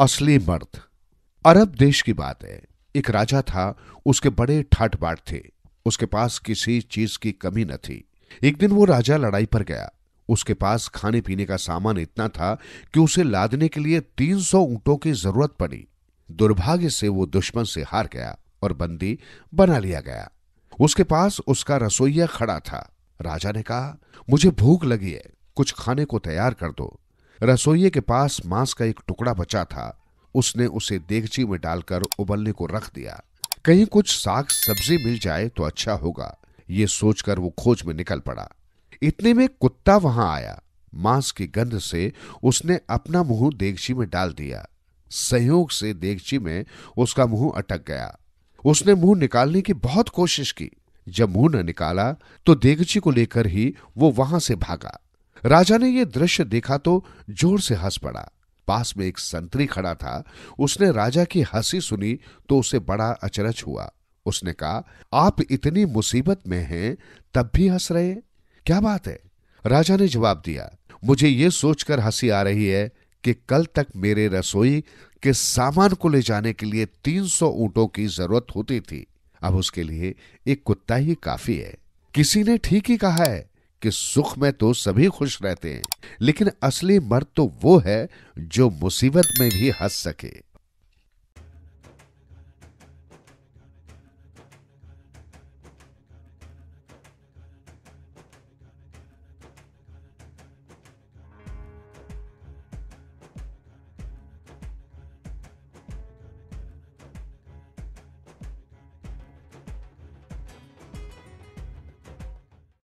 असली मर्द अरब देश की बात है एक राजा था उसके बड़े ठाट बाट थे उसके पास किसी चीज की कमी न थी एक दिन वो राजा लड़ाई पर गया उसके पास खाने पीने का सामान इतना था कि उसे लादने के लिए तीन सौ ऊंटों की जरूरत पड़ी दुर्भाग्य से वो दुश्मन से हार गया और बंदी बना लिया गया उसके पास उसका रसोइया खड़ा था राजा ने कहा मुझे भूख लगी है कुछ खाने को तैयार कर दो रसोइये के पास मांस का एक टुकड़ा बचा था उसने उसे देगची में डालकर उबलने को रख दिया कहीं कुछ साग सब्जी मिल जाए तो अच्छा होगा ये सोचकर वो खोज में निकल पड़ा इतने में कुत्ता वहां आया मांस की गंध से उसने अपना मुंह देगची में डाल दिया संयोग से देगची में उसका मुंह अटक गया उसने मुंह निकालने की बहुत कोशिश की जब मुंह न निकाला तो देगची को लेकर ही वो वहां से भागा राजा ने यह दृश्य देखा तो जोर से हंस पड़ा पास में एक संतरी खड़ा था उसने राजा की हंसी सुनी तो उसे बड़ा अचरज हुआ उसने कहा आप इतनी मुसीबत में हैं तब भी हंस रहे क्या बात है राजा ने जवाब दिया मुझे ये सोचकर हंसी आ रही है कि कल तक मेरे रसोई के सामान को ले जाने के लिए 300 ऊंटों की जरूरत होती थी अब उसके लिए एक कुत्ता ही काफी है किसी ने ठीक ही कहा है कि सुख में तो सभी खुश रहते हैं लेकिन असली मर्द तो वो है जो मुसीबत में भी हंस सके